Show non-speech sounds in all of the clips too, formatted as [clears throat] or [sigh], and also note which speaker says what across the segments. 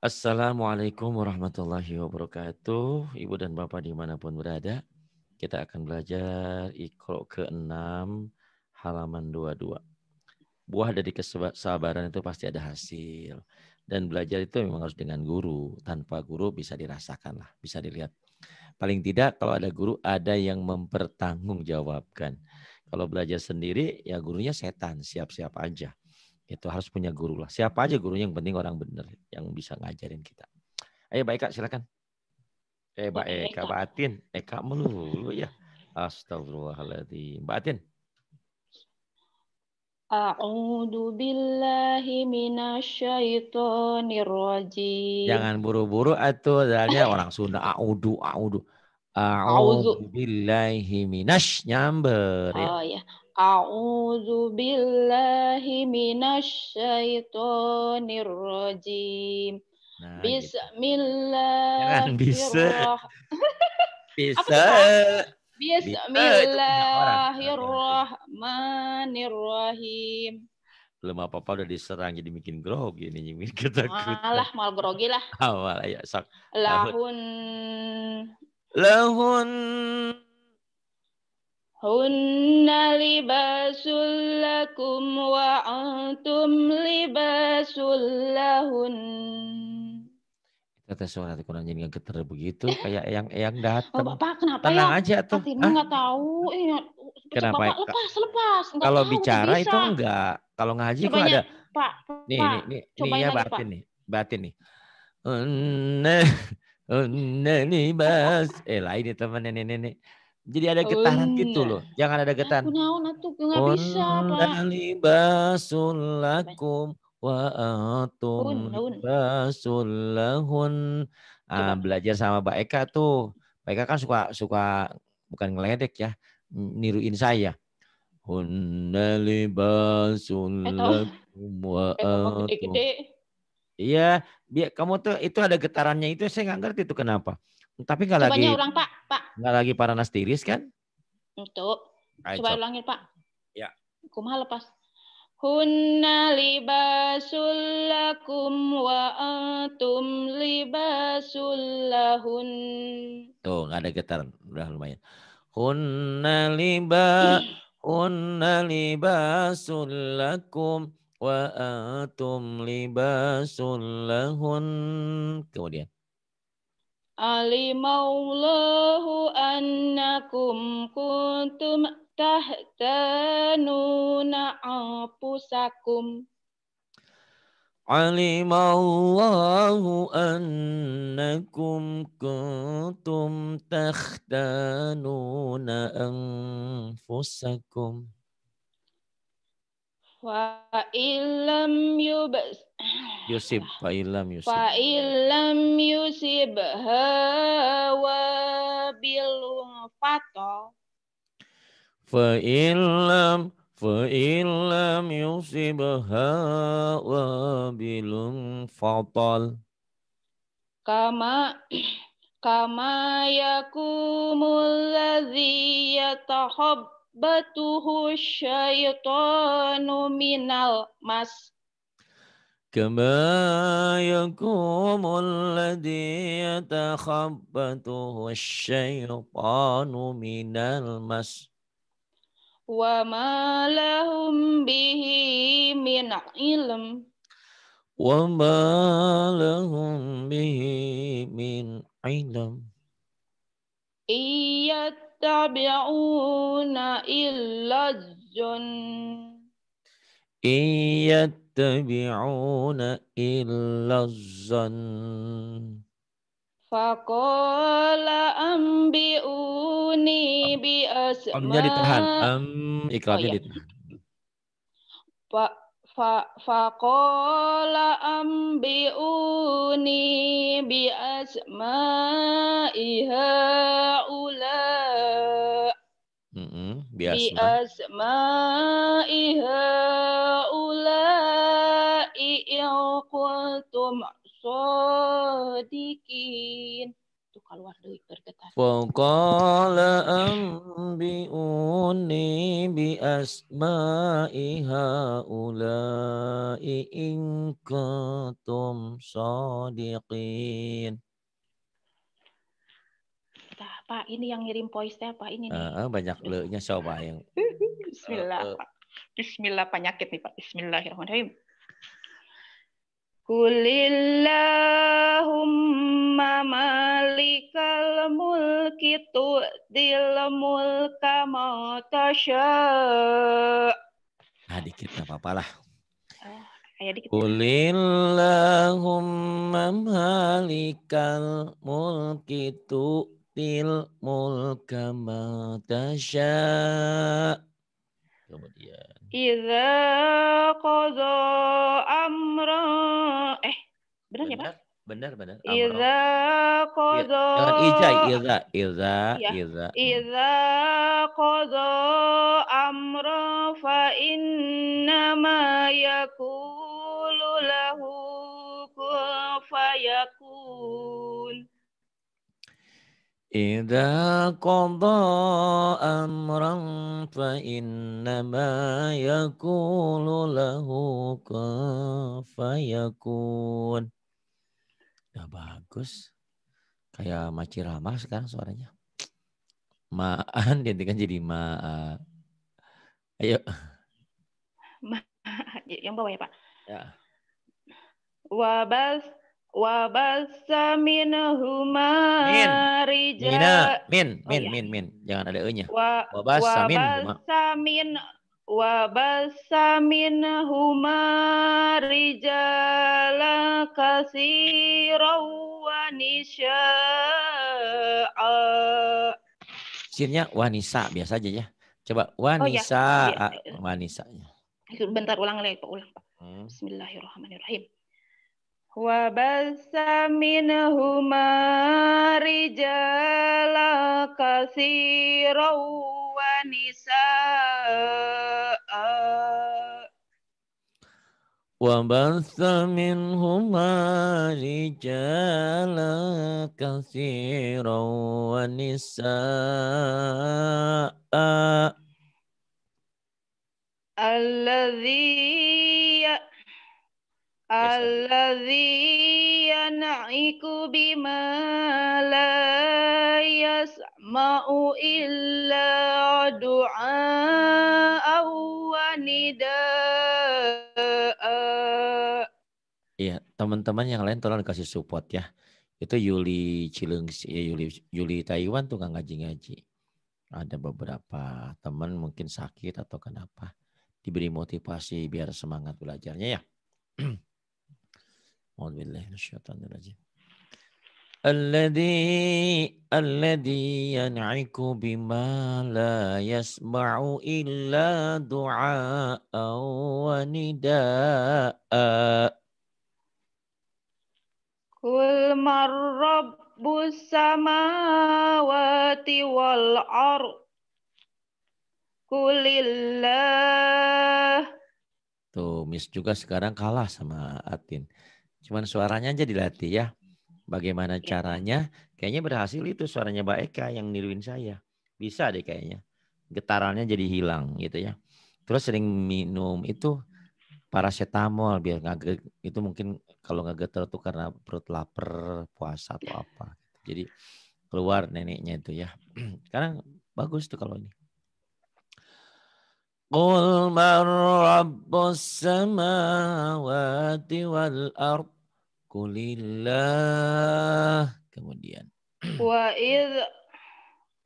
Speaker 1: Assalamualaikum warahmatullahi wabarakatuh. Ibu dan Bapak dimanapun berada, kita akan belajar ikro ke-6 halaman dua. Buah dari kesabaran itu pasti ada hasil. Dan belajar itu memang harus dengan guru. Tanpa guru bisa dirasakan lah, bisa dilihat. Paling tidak kalau ada guru ada yang mempertanggungjawabkan. Kalau belajar sendiri ya gurunya setan, siap-siap aja itu harus punya guru lah siapa aja gurunya yang penting orang bener yang bisa ngajarin kita ayo baik kak silakan eh mbak Eka mbak Atin Eka melulu ya Astagfirullahaladzim mbak Atin
Speaker 2: billahi minasyaitonir rajim. Jangan
Speaker 1: buru-buru atau dalnya orang Sunda a'udhu a'udhu a'udhu billahi minasy nyamber. Ya. Oh ya.
Speaker 2: A'udzu Billahi من الشيطان الرجيم nah, gitu. Bismillahirrahmanirrahim
Speaker 1: bisa [laughs] bisa
Speaker 2: Bismillahirrahmanirrahim
Speaker 1: belum apa-apa udah diserang jadi bikin grogi nih bikin kita malah
Speaker 2: mal grogi lah
Speaker 1: awal [laughs] ya sak lahun lahun
Speaker 2: هن لباس لكم وأنتم لباس لهن
Speaker 1: Kata suara hati kurang jadi geter begitu eh. kayak yang yang eh, datang.
Speaker 2: Oh, Bapak kenapa Tenang ya? aja tuh. ah. tahu. Iya, ya, kenapa? Bapak, lepas lepas. Enggak kalau tahu, bicara itu
Speaker 1: enggak. Kalau ngaji kok ada.
Speaker 2: Pak, nih, Pak, nih, nih, nih, ya batin nih,
Speaker 1: batin nih. Unne, unne Eh lain ya nih nih, nih, nih. Jadi ada oh, getaran oh, gitu loh. Jangan ada getaran. Aku
Speaker 2: naon atuh enggak bisa,
Speaker 1: Pak. lakum wa antum libasul Ah, belajar sama Mbak Eka tuh. Mbak Eka kan suka suka bukan ngeledek ya, niruin saya. Hunna libasul eh, lakum wa eh, antum. Iya, biar kamu tuh itu ada getarannya itu saya nggak ngerti itu kenapa. Tapi nggak lagi. ulang Pak, Pak. Nggak lagi para tiris kan?
Speaker 2: Untuk. Coba ulangin Pak. Ya. Kumaha lepas. Hunna libasul lakum wa antum libasul lahun.
Speaker 1: Tuh, nggak ada getaran. Udah lumayan. Hunna liba [clears throat] hunna libasul lakum wa antum libasul lahun. Kemudian.
Speaker 2: Alimallahu annakum kuntum tahtanuna anfusakum.
Speaker 1: علم الله أنكم كنتم تختانون أنفسكم
Speaker 2: وإن لم يبس
Speaker 1: Yusib fa'ilam yusib
Speaker 2: fa'ilam yusib hawa bilum fato
Speaker 1: fa'ilam fa'ilam yusib hawa bilum fatal
Speaker 2: kama [clears throat] kama yakumul ladzi batuhu syaitanu minal mas
Speaker 1: كما يقوم الذي يتخبطه الشيطان من المس
Speaker 2: وما لهم به من علم
Speaker 1: وما لهم به من علم
Speaker 2: إن يتبعون إلا الجن
Speaker 1: yattabi'una illa zann.
Speaker 2: Fakola ambiuni bi asma. Amnya ditahan. Am
Speaker 1: iklannya oh, iya. ditahan.
Speaker 2: Fa fa fakola ambiuni bi asma iha ulai asma iha إن قلتم صادقين tuh keluar
Speaker 1: dari bergetar. Faqala ambi'uni bi asma'i haula'i in kuntum shadiqin
Speaker 2: pak ini yang ngirim voice apa ini nih
Speaker 1: uh, banyak lenya coba yang
Speaker 2: [laughs] Bismillah uh, uh. Pak Bismillah penyakit nih Pak Bismillahirrahmanirrahim Kulillahumma malikal mulki tu'dil mulka mau
Speaker 1: Nah, dikit gak apa-apa lah. Ah, Kulillahumma malikal mulki tu til mulka matasya.
Speaker 2: Kemudian. Iza qadha amra. Eh, benar, benar ya Pak?
Speaker 1: Benar, benar. Iza
Speaker 2: iya, qadha. Jangan iza, iza, iza. Iya. Iza qadha amra fa innama yakulu lahu kun fayakun.
Speaker 1: إذا قضى أمرا فإنما يقول له كن فيكون. Ya bagus. Kayak Maci Ramah sekarang suaranya. Ma'an kan jadi ma'a. Ayo.
Speaker 2: [laughs] Ma yang bawah ya Pak. Ya. Wabas Wabasa minhuma rijal.
Speaker 1: Min, min, oh, min, iya. min, min Jangan ada e-nya. Wabasa minhuma.
Speaker 2: Wabasa minhuma rijala kasiraw wa nisya'a.
Speaker 1: Sirnya wanisa biasa aja ya. Coba oh, iya. wanisa, oh, ya. Iya. wanisa.
Speaker 2: Bentar ulang lagi, Pak. Ulang, Pak. Hmm. Bismillahirrahmanirrahim. Wa basa minahuma rijala kasiro wa nisa
Speaker 1: Wa kasiro wa nisa
Speaker 2: ya Alladhi yana'iku bima la yasma'u illa du'a wa nida'a.
Speaker 1: Iya, teman-teman yang lain tolong kasih support ya. Itu Yuli Cilengsi, ya Yuli, Yuli Taiwan tuh nggak ngaji-ngaji. Ada beberapa teman mungkin sakit atau kenapa. Diberi motivasi biar semangat belajarnya ya. [clears throat] أعوذ بالله من الشيطان الرجيم الذي الذي ينعك بما لا يسمع إلا دعاء Tuh, Miss juga sekarang kalah sama Atin. Cuman suaranya aja dilatih ya. Bagaimana iya. caranya? Kayaknya berhasil itu suaranya Mbak Eka yang niruin saya. Bisa deh kayaknya. Getarannya jadi hilang gitu ya. Terus sering minum itu paracetamol biar nggak itu mungkin kalau nggak getar tuh karena perut lapar puasa atau apa jadi keluar neneknya itu ya [clears throat] sekarang bagus tuh kalau ini Qul mar Rob samawati wal-Arb kullilillah
Speaker 2: kemudian wa il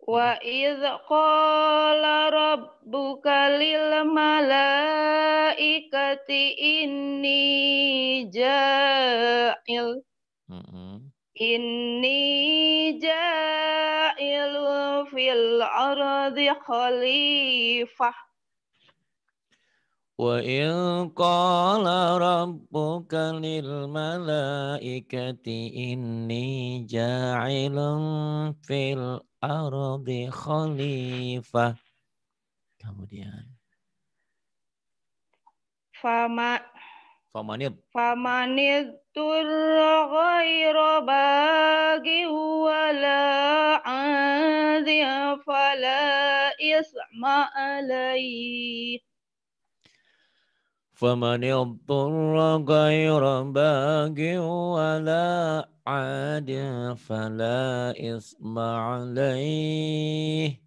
Speaker 2: wa il kolar Rob kullil malai kati ini jael ini jaelu mm-hmm. fil ardi Khalifah
Speaker 1: وإذ قال ربك للملائكة إني جاعل في الأرض خليفة kemudian
Speaker 2: Fama Famanid Famanid turra ghaira bagi wala adhi fala isma alaih.
Speaker 1: فمن اضطر غير باق ولا عاد فلا إثم عليه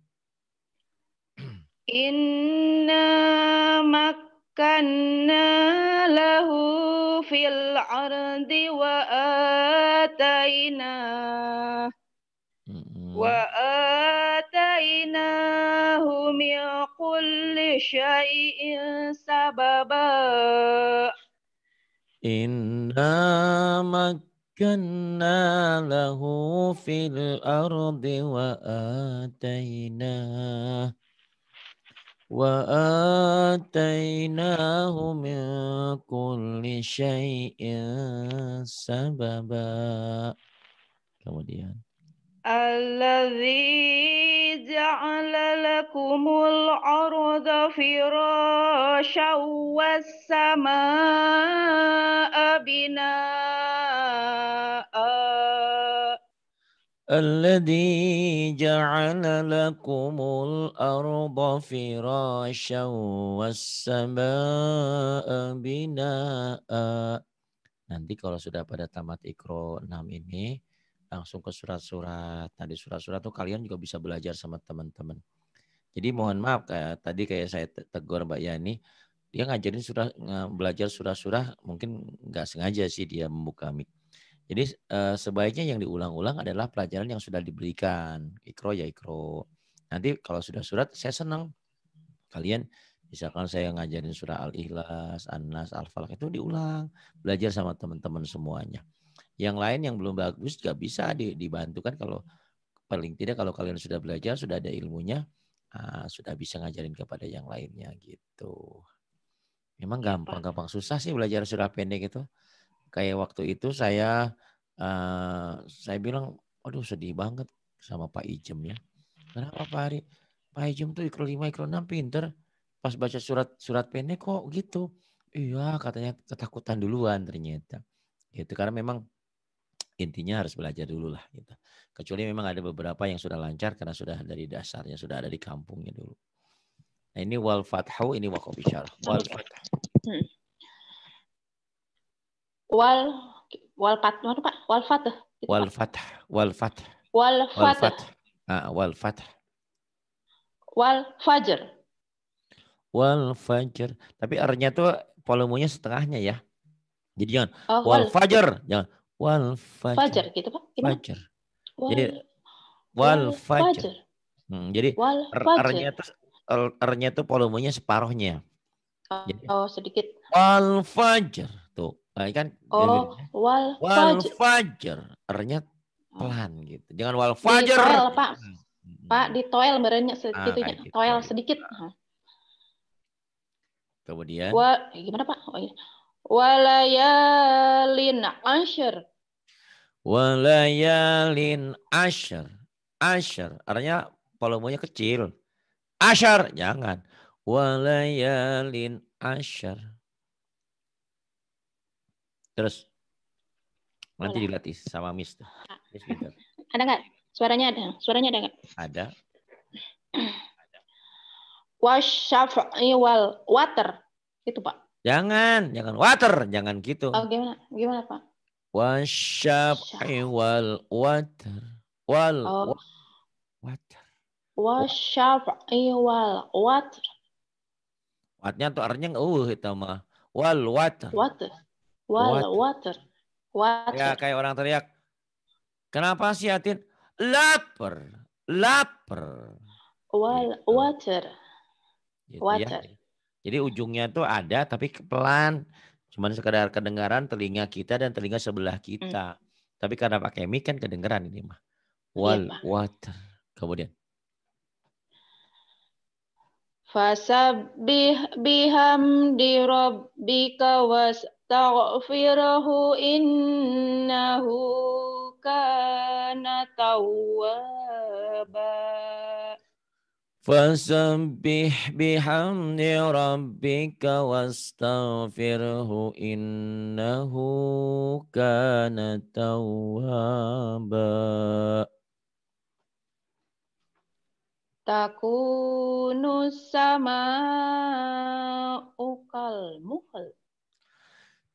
Speaker 2: [clears throat] إنا مكنا له في الأرض وآتيناه وآتيناه من كل شيء Inna
Speaker 1: makkanna fil ardi wa atayna wa atainahu min kulli Kemudian.
Speaker 2: الذي جعل لكم الأرض فراشا والسماء بناء
Speaker 1: الذي جعل لكم الأرض فراشا والسماء بناء Nanti kalau sudah pada tamat ikro 6 ini, langsung ke surat-surat. Nah, di surat-surat tuh kalian juga bisa belajar sama teman-teman. Jadi mohon maaf kayak ya, tadi kayak saya tegur Mbak Yani, dia ngajarin surah belajar surat-surat mungkin nggak sengaja sih dia membuka mic. Jadi eh, sebaiknya yang diulang-ulang adalah pelajaran yang sudah diberikan. Ikro ya ikro. Nanti kalau sudah surat saya senang kalian misalkan saya ngajarin surah Al-Ikhlas, An-Nas, Al-Falaq itu diulang, belajar sama teman-teman semuanya. Yang lain yang belum bagus nggak bisa dibantu kan kalau paling tidak kalau kalian sudah belajar sudah ada ilmunya ah, sudah bisa ngajarin kepada yang lainnya gitu. Memang gampang-gampang susah sih belajar surah pendek itu. Kayak waktu itu saya uh, saya bilang, aduh sedih banget sama Pak Ijem ya. Kenapa Pak Ari? Pak Ijem tuh ikro lima ikro enam pinter. Pas baca surat surat pendek kok gitu. Iya katanya ketakutan duluan ternyata. Gitu karena memang intinya harus belajar dulu lah gitu. Kecuali memang ada beberapa yang sudah lancar karena sudah dari dasarnya sudah ada di kampungnya dulu. Nah, ini wal fathu ini waqaf isyarah. Wal fathu.
Speaker 2: Hmm. Wal wal fath mana Pak? Wal fath. Gitu, wal
Speaker 1: fath. Wal fath. Wal fath. Ah, wal fath.
Speaker 2: Wal fajr.
Speaker 1: Wal fajr. Tapi artinya tuh volumenya setengahnya ya. Jadi jangan oh, wal, wal fajr, jangan wal fajar. Fajar
Speaker 2: gitu Pak? Gimana? Fajar. Wal, jadi
Speaker 1: wal, wal fajar. fajar. Hmm, jadi wal fajar. itu R-nya itu volumenya separohnya.
Speaker 2: Jadi, oh, sedikit.
Speaker 1: Wal fajar tuh. Nah, kan Oh,
Speaker 2: ya, wal, wal fajar.
Speaker 1: fajar. R-nya pelan oh. gitu. Jangan wal fajar. Di toel,
Speaker 2: Pak. Hmm, hmm, hmm. Pak, di toel merenya sedikitnya. Ah, gitu. Toel sedikit.
Speaker 1: Kemudian. Wah
Speaker 2: gimana Pak? Oh, iya. Walayalin asyr.
Speaker 1: Walayalin asyr. Asyr. Artinya volumenya kecil. Asyar. Jangan. Walayalin asyar. Terus. Nanti dilatih sama Miss.
Speaker 2: Ada nggak? Suaranya ada. Suaranya ada nggak? Ada. Wasyaf'i eh, wal water. Itu Pak.
Speaker 1: Jangan, jangan water, jangan gitu. Oh,
Speaker 2: gimana? Gimana, Pak?
Speaker 1: Washab wal water. Wal oh.
Speaker 2: water. Washab wal water.
Speaker 1: Watnya tuh artinya enggak uh itu mah. Wal water.
Speaker 2: Water. Wal water. water. Ya
Speaker 1: kayak orang teriak. Kenapa sih Atin? Laper. Lapar.
Speaker 2: Wal gitu. water. Gitu, ya. water. Ya.
Speaker 1: Jadi ujungnya tuh ada tapi pelan. Cuman sekedar kedengaran telinga kita dan telinga sebelah hmm. kita. Hmm. Tapi karena pakai mic kan kedengaran ini mah. Iya, Wal iya, water. Kemudian.
Speaker 2: Fasabbih bihamdi rabbika wastaghfirhu innahu kana tawwaba.
Speaker 1: Fasabbih bihamdi rabbika wastaghfirhu innahu kana tawwaba.
Speaker 2: Takunu sama'u kal muhal.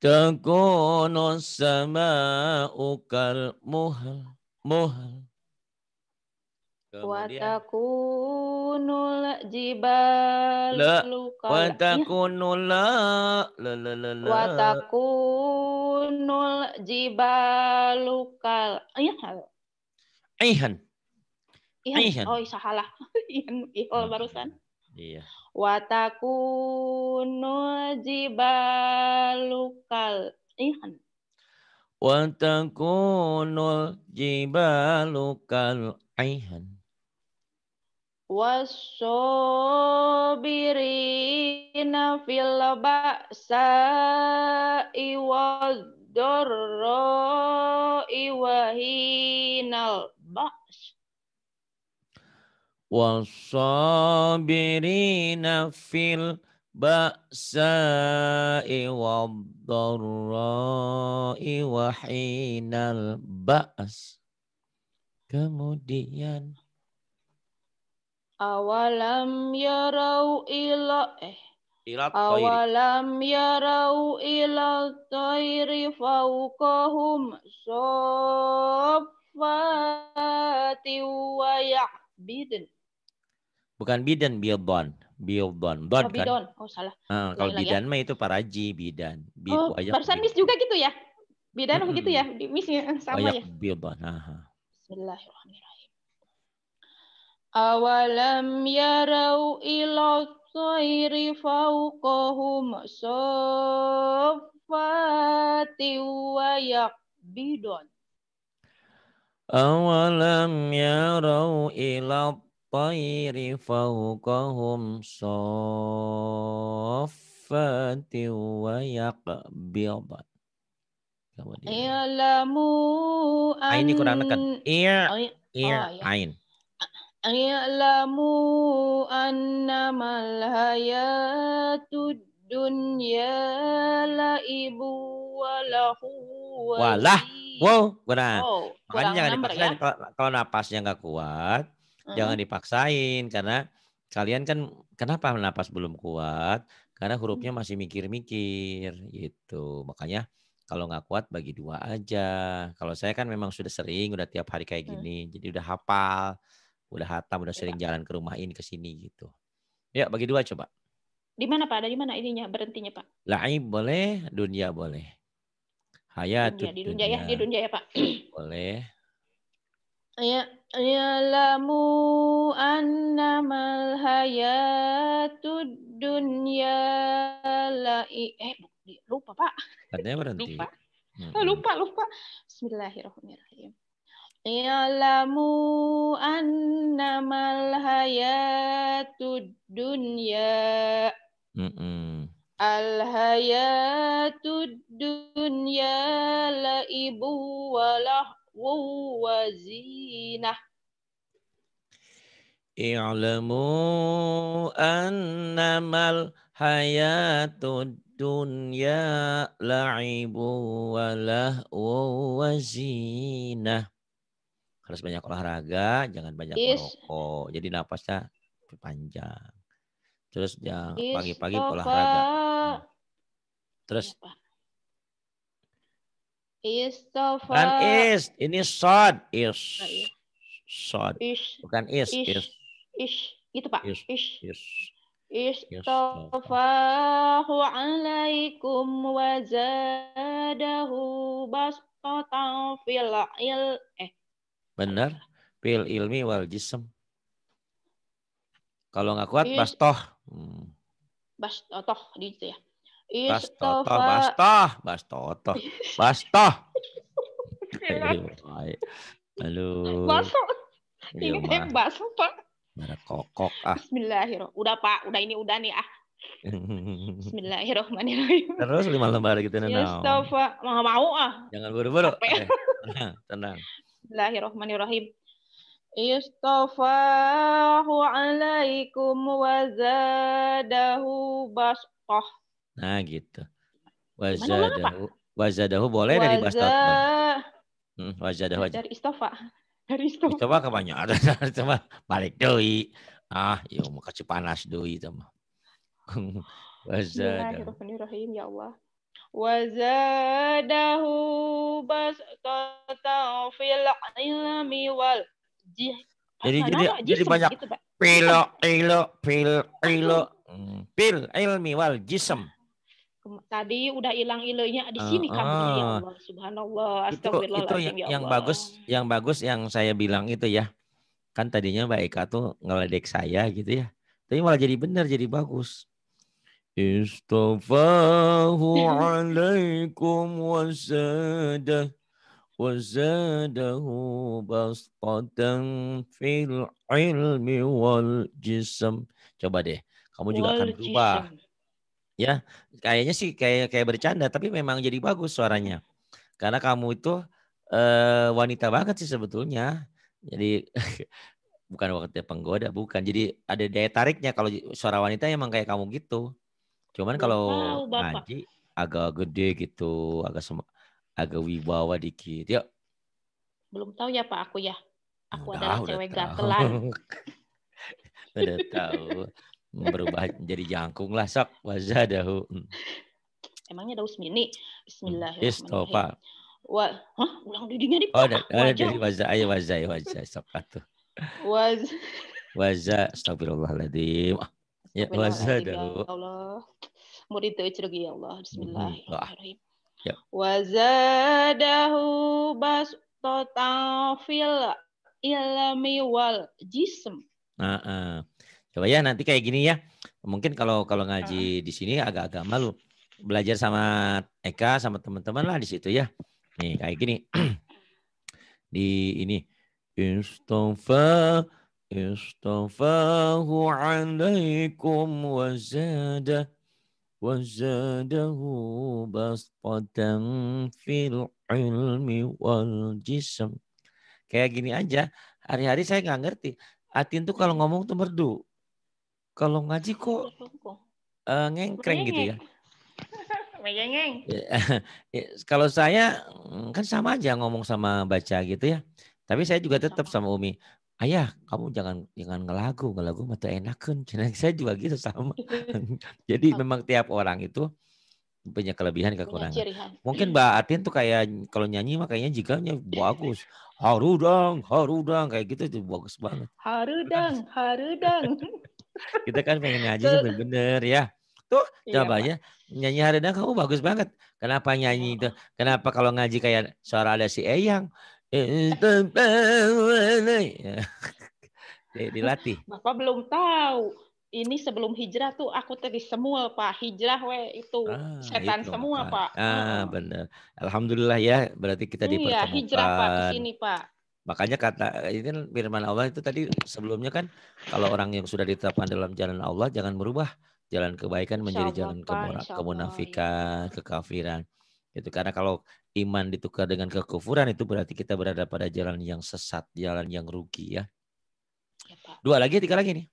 Speaker 1: Takunu sama'u kal muhal. Muhal.
Speaker 2: Watakunul jibal luka. Watakunul
Speaker 1: la la la la
Speaker 2: Watakunul eh, iya Ihan. Ihan. Iya oh, iya, salah. Ihan [laughs] ihol oh, hmm. barusan. Iya. Watakunul jibal luka. Ihan.
Speaker 1: Watakunul jibal luka. Ihan
Speaker 2: wasobirina fil ba'sa'i wadh-dharra'i wa hinal ba's
Speaker 1: wasabirina fil ba'sa'i wadh-dharra'i wa hinal kemudian
Speaker 2: Awalam yarau ila eh ila Awalam yarau ila tairi fawqahum sofati wa ya'bidin.
Speaker 1: Bukan bidan, biobon. Biobon. Oh, Don oh, kan? Oh, salah. Uh, kalau ya. bidan ya. mah itu paraji, bidan. Bi oh, barusan
Speaker 2: miss juga gitu ya? Bidan mm -hmm. begitu ya? Miss ya? sama oh, ya?
Speaker 1: Biobon. Aha.
Speaker 2: Bismillahirrahmanirrahim. Awalam yarau ila thairi fawqahum saffati wa yakbidun.
Speaker 1: Awalam yarau ila thairi fawqahum saffati wa yakbidun.
Speaker 2: Ya'lamu an... Ini kurang dekat.
Speaker 1: Ia, ia, ain. Iya, oh, iya.
Speaker 2: اعلموا أنما الحياة الدنيا لعب ولهو Walah,
Speaker 1: wow, benar. Oh, Makanya jangan dipaksain. Ya? Kalau, kalau napasnya nggak kuat,
Speaker 2: -huh. jangan
Speaker 1: dipaksain karena kalian kan kenapa napas belum kuat? Karena hurufnya masih mikir-mikir gitu. Makanya kalau nggak kuat bagi dua aja. Kalau saya kan memang sudah sering, udah tiap hari kayak mm. gini, -huh. jadi udah hafal udah hatam udah iya. sering jalan ke rumah ini ke sini gitu ya bagi dua coba
Speaker 2: di mana pak dari mana ininya berhentinya pak
Speaker 1: laib boleh dunia boleh Hayat dunia, di dunia, ya, dunia ya di dunia ya pak boleh
Speaker 2: ya ya'lamu annamal hayatud dunya la'i eh lupa Pak.
Speaker 1: Katanya [laughs] berhenti.
Speaker 2: Lupa. Hmm. Lupa, lupa. Bismillahirrahmanirrahim. Ya'lamu أنما الحياة الدنيا الحياة الدنيا لعب ولهو وزينة
Speaker 1: اعلموا أنما الحياة الدنيا لعب ولهو وزينة harus banyak olahraga, jangan banyak Is. merokok. Jadi napasnya panjang. Terus yang pagi-pagi olahraga.
Speaker 2: Hmm. Terus Istofa. Bukan is,
Speaker 1: ini sod, is. Nah, iya. Sod. Is. Bukan is, is.
Speaker 2: Is, Itu gitu Pak. Is. Is. is. Istofahu alaikum wa zadahu fil il eh
Speaker 1: Benar. pil ilmi wal jism. Kalau nggak kuat, iya. bastoh. Hmm.
Speaker 2: Ya. Bastoh, gitu ya. Bastoh, bastoh, bastoh, bastoh. Halo. Bastoh. Ini saya bastoh, Pak.
Speaker 1: Mana kokok ah.
Speaker 2: Bismillahirrahmanirrahim. Udah Pak, udah ini udah nih ah. Bismillahirrahmanirrahim. [laughs]
Speaker 1: Terus lima lembar gitu Nenang. Ya,
Speaker 2: Mustafa, mau mau ah.
Speaker 1: Jangan buru-buru. Eh, tenang.
Speaker 2: Bismillahirrahmanirrahim. Istafahu alaikum wa zadahu basqah.
Speaker 1: Nah gitu. Wazadahu. Wazadahu boleh Waza... dari bastah. Hmm, wazadahu aja.
Speaker 2: Dari istofa. Dari istofa.
Speaker 1: Istofa kebanyakan. Kan [laughs] istofa balik doi. Ah, yuk ya mau kasih panas doi sama. [laughs] Wazadahu.
Speaker 2: Bismillahirrahmanirrahim ya Allah. Wazadahu بسطة fil ilmi wal jih.
Speaker 1: Jadi Apa, jadi jadi banyak gitu, pilo ilo pil ilo hmm, pil ilmi wal jism.
Speaker 2: Tadi udah hilang ilonya di ah, sini uh, kamu ya ah. Allah subhanallah astagfirullah. Itu, itu yang, ya yang bagus
Speaker 1: yang bagus yang saya bilang itu ya. Kan tadinya Mbak Eka tuh ngeledek saya gitu ya. Tapi malah jadi benar jadi bagus. اصطفاه [laughs] عليكم وزاده وزاده بسطة fil ilmi wal jism. Coba deh, kamu juga akan berubah. Ya, kayaknya sih kayak kayak bercanda, tapi memang jadi bagus suaranya. Karena kamu itu uh, wanita banget sih sebetulnya. Jadi [laughs] bukan waktu penggoda, bukan. Jadi ada daya tariknya kalau suara wanita emang kayak kamu gitu. Cuman kalau ngaji agak gede gitu, agak sem agak wibawa dikit. Ya.
Speaker 2: Belum tahu ya Pak aku ya. Aku udah, adalah cewek gatelan.
Speaker 1: [laughs] udah tahu. Berubah jadi jangkung lah sok wajah hmm.
Speaker 2: Emangnya daus mini? Bismillahirrahmanirrahim. Istopa. Wah, hah? Ulang didinya di Oh, ada, ada dari
Speaker 1: wajah, ayo wajah, ayo wajah, sok atuh. Waz. Wajah, astagfirullahaladzim. Ah. Ya, ya, ya, ya, wazadahu.
Speaker 2: Allah. Murid itu cerugi ya Allah. Bismillahirrahmanirrahim. Ya. Wazadahu bastotan fil ilmi wal jism.
Speaker 1: Nah, Coba ya nanti kayak gini ya. Mungkin kalau kalau ngaji di sini agak-agak malu. Belajar sama Eka sama teman-teman lah di situ ya. Nih kayak gini. [clears throat] di ini. Istanfa اصطفاه عليكم وزاده وزاده بسطة fil ilmi wal Kayak gini aja, hari-hari saya nggak ngerti. Atin tuh kalau ngomong tuh merdu. Kalau ngaji kok uh, ngengkreng gitu ya.
Speaker 2: [laughs] ya,
Speaker 1: [laughs] ya kalau saya mm, kan sama aja ngomong sama baca gitu ya. Tapi saya juga tetap sama Umi ayah kamu jangan jangan ngelagu ngelagu mata enakan [laughs] saya juga gitu sama [laughs] jadi memang tiap orang itu punya kelebihan kekurangan
Speaker 2: punya mungkin hmm.
Speaker 1: mbak Atin tuh kayak kalau nyanyi makanya jiganya bagus [laughs] Harudang, harudang, kayak gitu tuh bagus banget
Speaker 2: Harudang, harudang.
Speaker 1: kita kan pengen nyanyi bener-bener ya
Speaker 2: tuh iya, coba
Speaker 1: iya, nyanyi harudang kamu bagus banget kenapa nyanyi itu iya. kenapa kalau ngaji kayak suara ada si Eyang [laughs] dilatih.
Speaker 2: Bapak belum tahu. Ini sebelum hijrah tuh aku tadi semua Pak hijrah we itu ah, setan itu, semua Pak. Pak.
Speaker 1: Ah benar. Alhamdulillah ya berarti kita di Iya hijrah Pak ke sini Pak. Makanya kata ini kan firman Allah itu tadi sebelumnya kan kalau orang yang sudah ditetapkan dalam jalan Allah jangan merubah jalan kebaikan menjadi jalan kemura, iya. kemunafikan, kekafiran. Itu Karena kalau iman ditukar dengan kekufuran itu berarti kita berada pada jalan yang sesat, jalan yang rugi ya. Iya, Dua lagi, tiga lagi nih.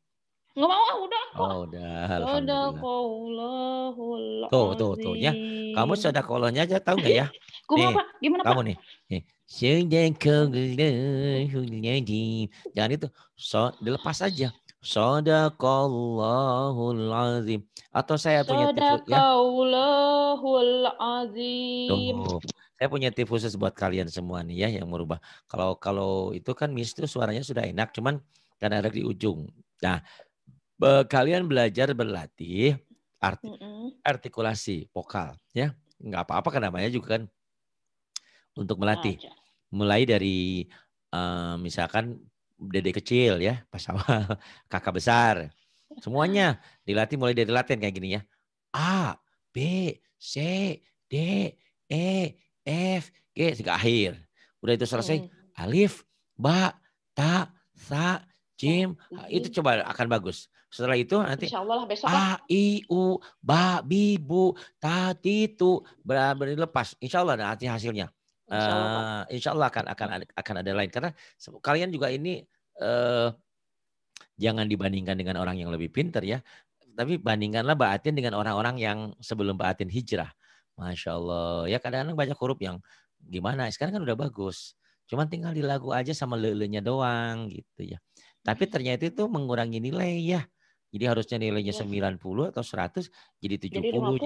Speaker 2: Nggak mau, ah, udah. Kok. Oh, udah. Alhamdulillah. Tuh, tuh, tuh. Ya. Kamu
Speaker 1: sudah kolonya aja tahu nggak ya? [laughs]
Speaker 2: Nih, Gimana, kamu
Speaker 1: nih. nih. Jangan itu so, dilepas aja. Sadaqallahul azim. Atau saya punya tifus ya.
Speaker 2: Sadaqallahul azim. Tuh,
Speaker 1: saya punya tifus buat kalian semua nih ya yang merubah. Kalau kalau itu kan mis itu suaranya sudah enak cuman karena ada di ujung. Nah, be, kalian belajar berlatih arti, artikulasi vokal ya. Enggak apa-apa kan namanya juga kan untuk melatih. Mulai dari uh, misalkan dede kecil ya, pas awal, [laughs] kakak besar. Semuanya dilatih mulai dari latihan kayak gini ya. A, B, C, D, E, F, G, sehingga akhir. Udah itu selesai, hmm. alif, ba, ta, sa, jim, nah, ah, itu coba akan bagus. Setelah itu nanti
Speaker 2: Allah besok A,
Speaker 1: I, U, Ba, Bi, Bu, Ta, Ti, Tu. Berlepas. Insya Allah nanti hasilnya. Insya uh, insya akan akan akan ada lain karena kalian juga ini uh, jangan dibandingkan dengan orang yang lebih pinter ya, tapi bandingkanlah baatin dengan orang-orang yang sebelum baatin hijrah. Masya Allah ya kadang-kadang banyak huruf yang gimana sekarang kan udah bagus, cuman tinggal di lagu aja sama lelenya doang gitu ya. Tapi hmm. ternyata itu mengurangi nilai ya. Jadi harusnya nilainya iya. sembilan ya. 90 atau 100 jadi 70 jadi 50. Jadi,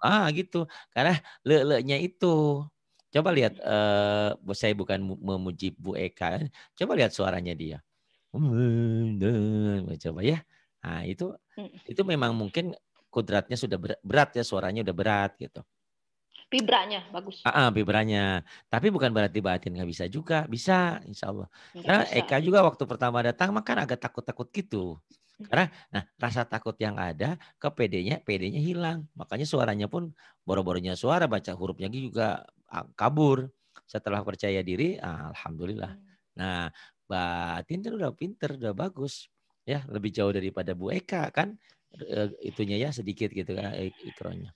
Speaker 1: ah gitu. Karena lelenya itu Coba lihat, uh, saya bukan memuji Bu Eka. Coba lihat suaranya dia. Coba ya. Nah, itu hmm. itu memang mungkin kudratnya sudah berat, berat ya, suaranya udah berat gitu.
Speaker 2: Vibranya bagus.
Speaker 1: Ah, vibranya. Tapi bukan berarti batin nggak bisa juga, bisa, insya Allah. Karena Eka juga waktu pertama datang makan agak takut-takut gitu. Karena nah, rasa takut yang ada ke PD-nya, PD-nya hilang. Makanya suaranya pun boro-boronya suara, baca hurufnya juga kabur. Setelah percaya diri, alhamdulillah. Hmm. Nah, batin itu udah pinter, udah bagus. Ya, lebih jauh daripada Bu Eka kan eh, itunya ya sedikit gitu kan e, ikronya.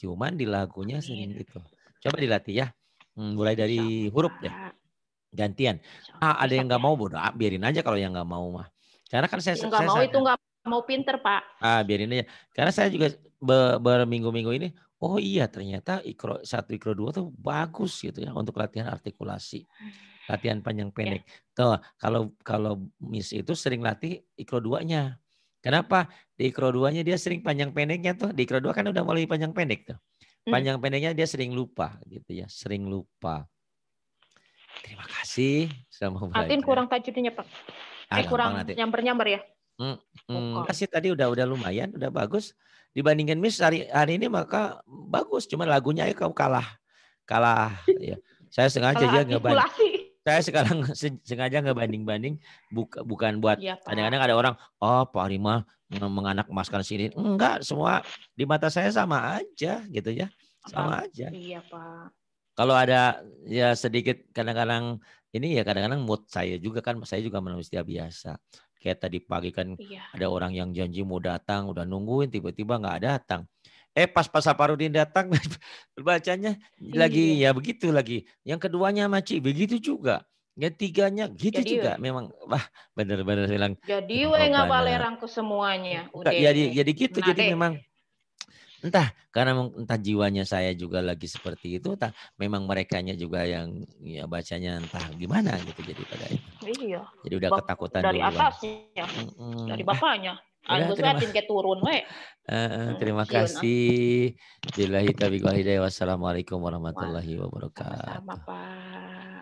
Speaker 1: Cuman di lagunya iya. sering itu. Coba dilatih ya. Hmm, mulai dari huruf deh gantian. Ah, ada yang nggak mau, bodoh. Biarin aja kalau yang nggak mau mah. Karena kan saya nggak mau saya, itu
Speaker 2: nggak mau pinter pak.
Speaker 1: Ah biarin aja. Karena saya juga be, berminggu-minggu ini, oh iya ternyata ikro satu ikro dua tuh bagus gitu ya untuk latihan artikulasi, latihan panjang iya. pendek. Yeah. Tuh kalau kalau miss itu sering latih ikro duanya. Kenapa di ikro duanya dia sering panjang pendeknya tuh di ikro dua kan udah mulai panjang pendek tuh. Hmm. Panjang pendeknya dia sering lupa gitu ya, sering lupa. Terima kasih sudah mau belajar. Atin
Speaker 2: kurang tajudnya Pak. Ah, eh kurang nanti. nyamper-nyamper ya.
Speaker 1: Hmm, hmm. Oh, Kasih tadi udah udah lumayan, udah bagus. Dibandingkan Miss hari hari ini maka bagus, cuma lagunya ya kau kalah. Kalah ya. Saya sengaja aja nggak banyak. Saya sekarang [laughs] sengaja nggak banding-banding buka, bukan buat ya, kadang-kadang ada orang oh Pak Rima menganak emaskan sini enggak semua di mata saya sama aja gitu ya sama Pak. aja
Speaker 2: iya Pak
Speaker 1: kalau ada ya sedikit kadang-kadang ini ya kadang-kadang mood saya juga kan saya juga manusia biasa kayak tadi pagi kan iya. ada orang yang janji mau datang udah nungguin tiba-tiba nggak -tiba datang eh pas pas Saparudin datang [laughs] bacanya iya. lagi ya begitu lagi yang keduanya maci begitu juga yang tiganya gitu jadi, juga memang wah bener-bener bilang
Speaker 2: jadi oh, nggak balerang semuanya udah jadi jadi gitu nah, jadi deh. memang
Speaker 1: entah karena entah jiwanya saya juga lagi seperti itu entah memang mereka juga yang ya bacanya entah gimana gitu jadi pada itu iya jadi udah ketakutan dari
Speaker 2: atasnya mm dari bapaknya [laughs] Ya, terima, turun, we.
Speaker 1: Uh, terima iya, nah. kasih. Billahi Wassalamualaikum warahmatullahi wabarakatuh.
Speaker 2: Sama, Pak.